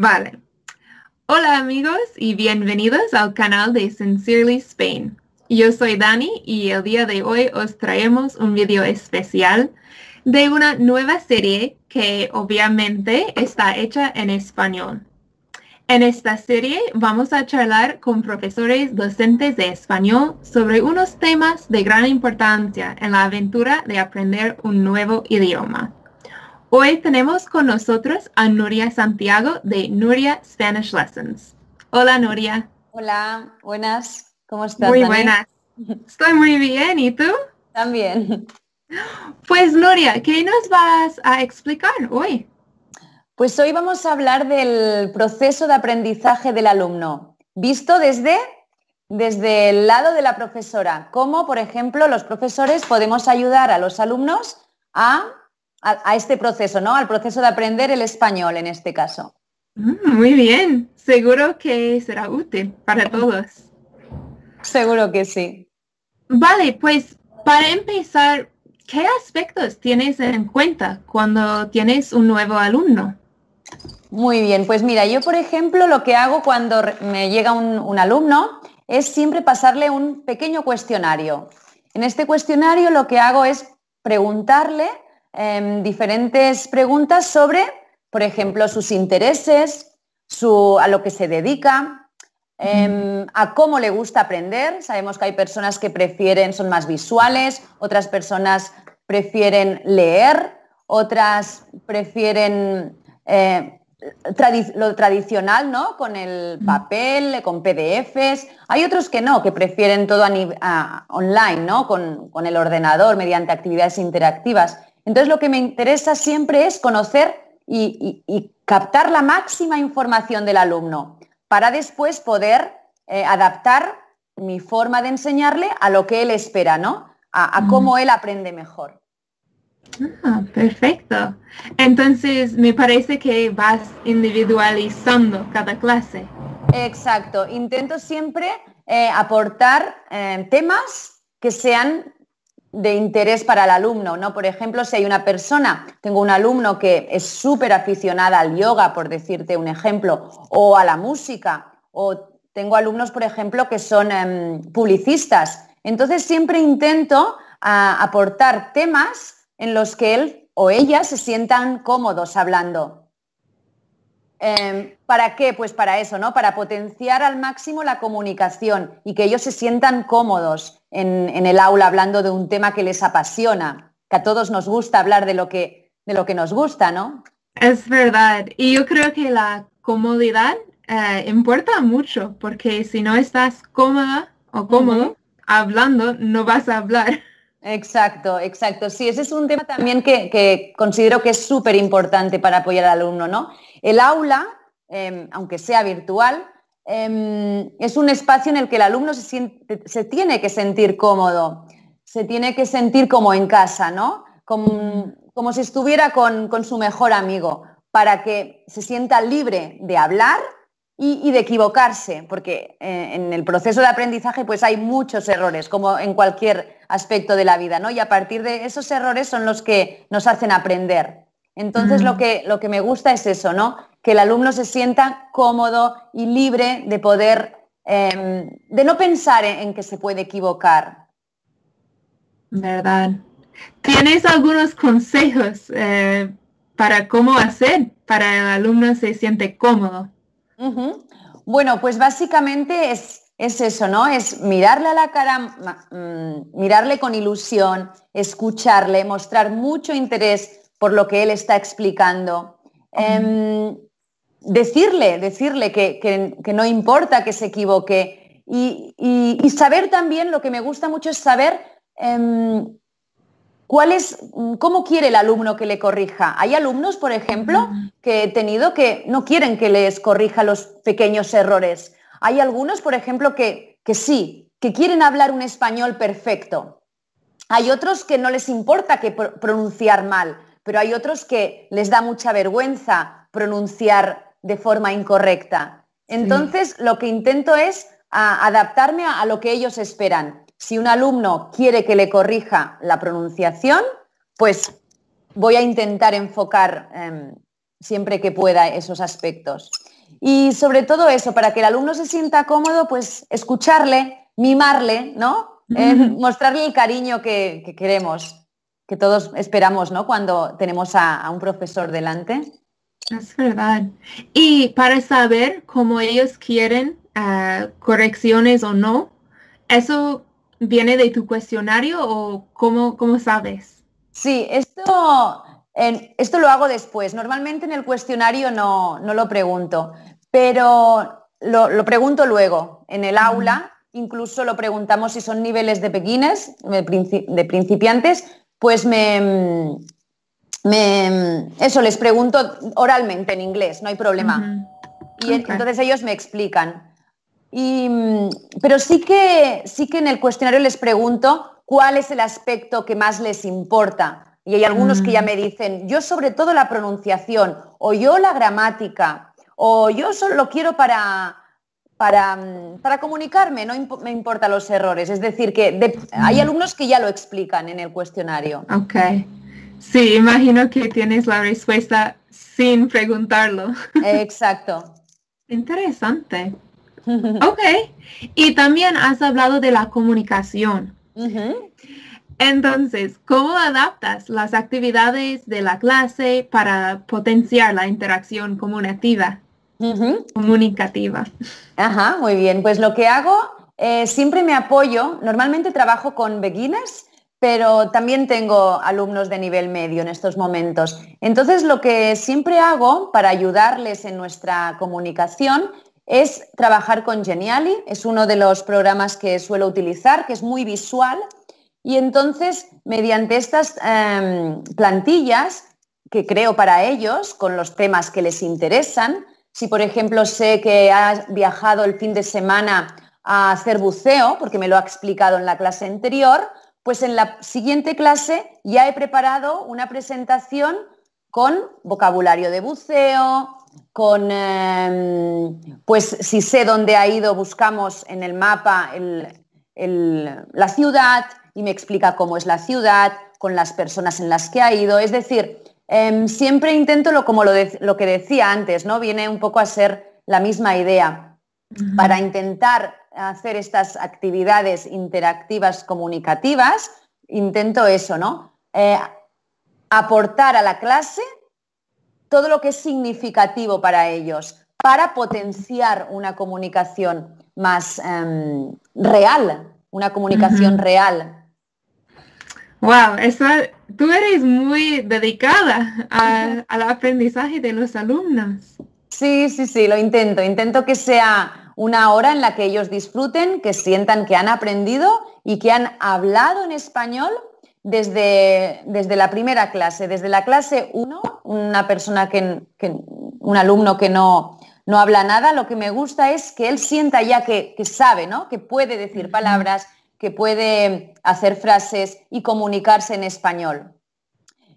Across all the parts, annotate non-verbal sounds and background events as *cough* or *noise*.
Vale. Hola amigos y bienvenidos al canal de Sincerely Spain. Yo soy Dani y el día de hoy os traemos un video especial de una nueva serie que obviamente está hecha en español. En esta serie vamos a charlar con profesores docentes de español sobre unos temas de gran importancia en la aventura de aprender un nuevo idioma. Hoy tenemos con nosotros a Nuria Santiago de Nuria Spanish Lessons. Hola Nuria. Hola, buenas. ¿Cómo estás? Muy buenas. *laughs* Estoy muy bien. ¿Y tú? También. Pues Nuria, ¿qué nos vas a explicar hoy? Pues hoy vamos a hablar del proceso de aprendizaje del alumno, visto desde, desde el lado de la profesora, cómo, por ejemplo, los profesores podemos ayudar a los alumnos a a, este proceso, ¿no? Al proceso de aprender el español en este caso. Mm, muy bien, seguro que será útil para todos. Seguro que sí. Vale, pues para empezar, ¿qué aspectos tienes en cuenta cuando tienes un nuevo alumno? Muy bien, pues mira, yo por ejemplo lo que hago cuando me llega un alumno es siempre pasarle un pequeño cuestionario. En este cuestionario lo que hago es preguntarle Em, diferentes preguntas sobre, por ejemplo, sus intereses, a lo que se dedica, em, a cómo le gusta aprender. Sabemos que hay personas que prefieren, son más visuales, otras personas prefieren leer, otras prefieren eh, lo tradicional, ¿no? Con el mm. papel, con PDFs. Hay otros que no, que prefieren todo online, ¿no? con el ordenador, mediante actividades interactivas. Entonces lo que me interesa siempre es conocer y, captar la máxima información del alumno para después poder eh, adaptar mi forma de enseñarle a lo que él espera, ¿no? A, cómo él aprende mejor. Ah, perfecto. Entonces, me parece que vas individualizando cada clase. Exacto. Intento siempre eh, aportar eh, temas que sean de interés para el alumno, ¿no? Por ejemplo, si hay una persona, tengo un alumno que es súper aficionada al yoga, por decirte un ejemplo, o a la música, o tengo alumnos, por ejemplo, que son em, publicistas. Entonces siempre intento ah, aportar temas en los que él o ella se sientan cómodos hablando. Em, ¿Para qué? Pues para eso, ¿no? Para potenciar al máximo la comunicación y que ellos se sientan cómodos en, el aula hablando de un tema que les apasiona, que a todos nos gusta hablar de lo que, de lo que nos gusta, ¿no? Es verdad. Y yo creo que la comodidad eh, importa mucho, porque si no estás cómoda o cómodo hablando, no vas a hablar. Exacto, exacto. Sí, ese es un tema también que, considero que es súper importante para apoyar al alumno, ¿no? El aula, em, aunque sea virtual, Em, es un espacio en el que el alumno se, tiene que sentir cómodo, se tiene que sentir como en casa, ¿no? Como, si estuviera con, su mejor amigo, para que se sienta libre de hablar y, de equivocarse, porque eh, en el proceso de aprendizaje pues hay muchos errores, como en cualquier aspecto de la vida, ¿no? Y a partir de esos errores son los que nos hacen aprender. Entonces lo, que, lo que me gusta es eso, ¿no? que el alumno se sienta cómodo y libre de poder, em, de no pensar en que se puede equivocar. ¿Verdad? ¿Tienes algunos consejos eh, para cómo hacer para el alumno se siente cómodo? Bueno, pues básicamente es, es, eso, ¿no? Es mirarle a la cara, mm, mirarle con ilusión, escucharle, mostrar mucho interés por lo que él está explicando decirle, decirle que, no importa que se equivoque y, saber también, lo que me gusta mucho es saber em, cuál es, mm, cómo quiere el alumno que le corrija. Hay alumnos, por ejemplo, que he tenido que no quieren que les corrija los pequeños errores. Hay algunos, por ejemplo, que, que sí, que quieren hablar un español perfecto. Hay otros que no les importa que pronunciar mal, pero hay otros que les da mucha vergüenza pronunciar de forma incorrecta. Entonces, lo que intento es adaptarme a, lo que ellos esperan. Si un alumno quiere que le corrija la pronunciación, pues voy a intentar enfocar em, siempre que pueda esos aspectos. Y sobre todo eso, para que el alumno se sienta cómodo, pues escucharle, mimarle, em, mostrarle el cariño que, queremos, que todos esperamos, Cuando tenemos a un profesor delante. Es verdad. Y para saber cómo ellos quieren ah, correcciones o no, ¿eso viene de tu cuestionario o cómo, cómo sabes? Sí, esto, esto lo hago después. Normalmente en el cuestionario no, no lo pregunto, pero lo, pregunto luego en el aula. Incluso lo preguntamos si son niveles de pequines de principiantes, pues me, eso les pregunto oralmente en inglés, no hay problema. Y entonces ellos me explican. pero sí que, sí que en el cuestionario les pregunto cuál es el aspecto que más les importa. Y hay algunos que ya mm. me dicen, yo sobre todo la pronunciación, o yo la gramática, o yo solo lo quiero para, para, comunicarme, no me importan los errores. Es decir, que hay mm. alumnos que ya lo explican en el cuestionario. Okay. Sí, imagino que tienes la respuesta sin preguntarlo. Exacto. *laughs* Interesante. Ok. Y también has hablado de la comunicación. Entonces, ¿cómo adaptas las actividades de la clase para potenciar la interacción comunicativa? Comunicativa. Ajá, muy bien. Pues lo que hago, eh, siempre me apoyo. Normalmente trabajo con beginners pero también tengo alumnos de nivel medio en estos momentos. Entonces, lo que siempre hago para ayudarles en nuestra comunicación es trabajar con Geniali, es uno de los programas que suelo utilizar, que es muy visual, y entonces, mediante estas em, plantillas que creo para ellos, con los temas que les interesan, si por ejemplo sé que ha viajado el fin de semana a hacer buceo, porque me lo ha explicado en la clase anterior, pues en la siguiente clase ya he preparado una presentación con vocabulario de buceo, con, em, pues si sé dónde ha ido, buscamos en el mapa la ciudad y me explica cómo es la ciudad, con las personas en las que ha ido. Es decir, em, siempre intento, lo, como lo, que decía antes, ¿no? viene un poco a ser la misma idea, para intentar hacer estas actividades interactivas comunicativas, intento eso, ¿no? Eh, aportar a la clase todo lo que es significativo para ellos, para potenciar una comunicación más em, real, una comunicación real. Wow, tú eres muy dedicada al aprendizaje de los alumnos. Sí, sí, sí, lo intento. Intento que sea una hora en la que ellos disfruten, que sientan que han aprendido y que han hablado en español desde, la primera clase, desde la clase 1, una persona que, un alumno que no, no habla nada, lo que me gusta es que él sienta ya que, sabe, ¿no? Que puede decir palabras, que puede hacer frases y comunicarse en español.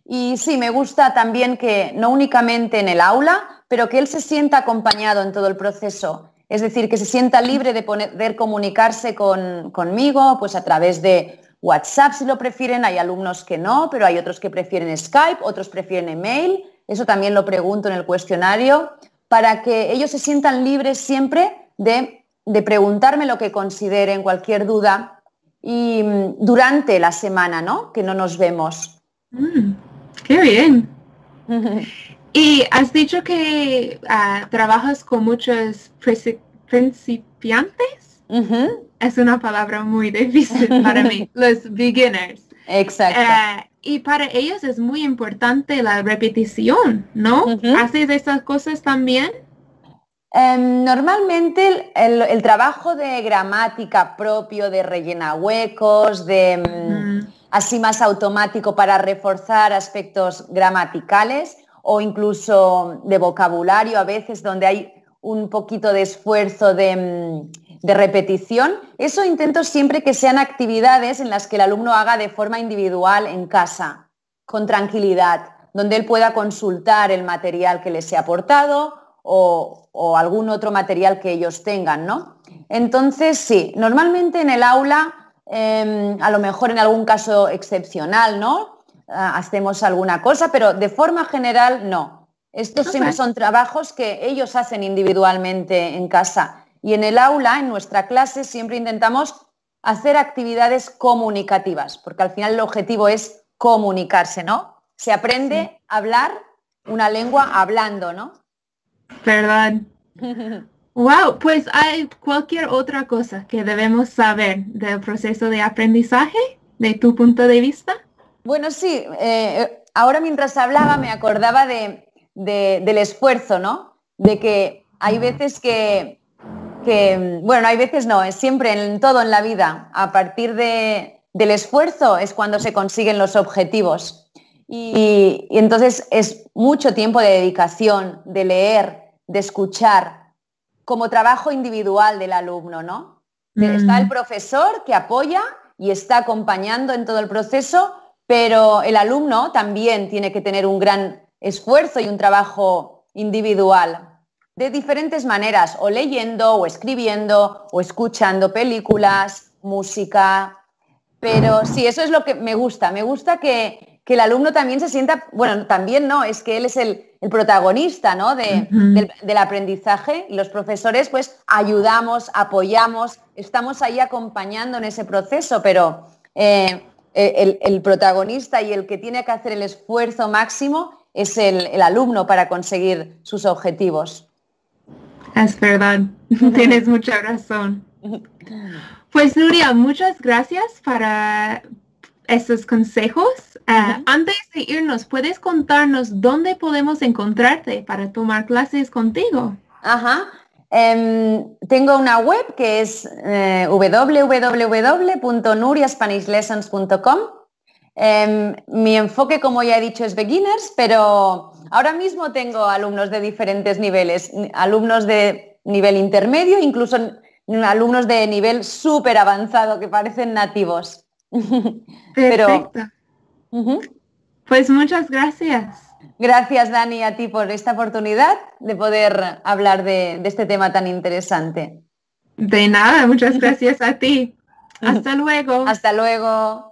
Y sí, me gusta también que no únicamente en el aula, pero que él se sienta acompañado en todo el proceso. Es decir, que se sienta libre de poder comunicarse conmigo, pues a través de WhatsApp si lo prefieren, hay alumnos que no, pero hay otros que prefieren Skype, otros prefieren email, eso también lo pregunto en el cuestionario, para que ellos se sientan libres siempre de, preguntarme lo que consideren, cualquier duda, y mm, durante la semana, ¿no? Que no nos vemos. Mm, qué bien. *laughs* Y has dicho que ah, trabajas con muchos principiantes. Es una palabra muy difícil para mí, *laughs* los beginners. Exacto. Ah, y para ellos es muy importante la repetición, ¿no? ¿Haces esas cosas también? Em, normalmente el, trabajo de gramática propio, de rellena huecos, de... Mm, así más automático para reforzar aspectos gramaticales o incluso de vocabulario a veces donde hay un poquito de esfuerzo mm, de, repetición. Eso intento siempre que sean actividades en las que el alumno haga de forma individual en casa, con tranquilidad, donde él pueda consultar el material que les he aportado o, algún otro material que ellos tengan, ¿no? Entonces, sí, normalmente en el aula, em, a lo mejor en algún caso excepcional, ¿no? Ah, hacemos alguna cosa, pero de forma general no. Estos siempre son trabajos que ellos hacen individualmente en casa. Y en el aula, en nuestra clase, siempre intentamos hacer actividades comunicativas, porque al final el objetivo es comunicarse, ¿no? Se aprende a hablar una lengua hablando, ¿no? Perdón. *laughs* wow, pues hay cualquier otra cosa que debemos saber del proceso de aprendizaje de tu punto de vista. Bueno, sí, eh, ahora mientras hablaba me acordaba del esfuerzo, ¿no? De que hay veces que, bueno, hay veces no, es siempre en todo en la vida, a partir del esfuerzo es cuando se consiguen los objetivos. Y, entonces es mucho tiempo de dedicación, de leer, de escuchar, como trabajo individual del alumno, ¿no? Mm. Está el profesor que apoya y está acompañando en todo el proceso, pero el alumno también tiene que tener un gran esfuerzo y un trabajo individual de diferentes maneras, o leyendo, o escribiendo, o escuchando películas, música. Pero sí, eso es lo que me gusta. Me gusta que, el alumno también se sienta, bueno, también no, es que él es el, protagonista del, aprendizaje y los profesores pues ayudamos, apoyamos, estamos ahí acompañando en ese proceso, pero eh, eh, el, protagonista y el que tiene que hacer el esfuerzo máximo es el, alumno para conseguir sus objetivos. Es verdad, *laughs* tienes mucha razón. Pues Nuria, muchas gracias para esos consejos. Ah, antes de irnos, ¿puedes contarnos dónde podemos encontrarte para tomar clases contigo? Ajá, Em, tengo una web que es eh, www.nuriaspanishlessons.com. Em, mi enfoque, como ya he dicho, es beginners, pero ahora mismo tengo alumnos de diferentes niveles, alumnos de nivel intermedio, incluso alumnos de nivel súper avanzado que parecen nativos. *laughs* Perfecto. Pues muchas gracias. Gracias, Dani, a ti por esta oportunidad de poder hablar de, este tema tan interesante. De nada, muchas gracias a ti. *laughs* Hasta luego. Hasta luego.